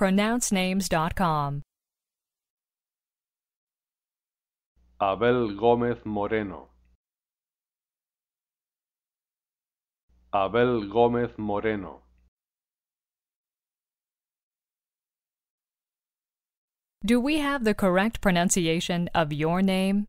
pronouncenames.com. Abel Gómez Moreno. Abel Gómez Moreno. Do we have the correct pronunciation of your name?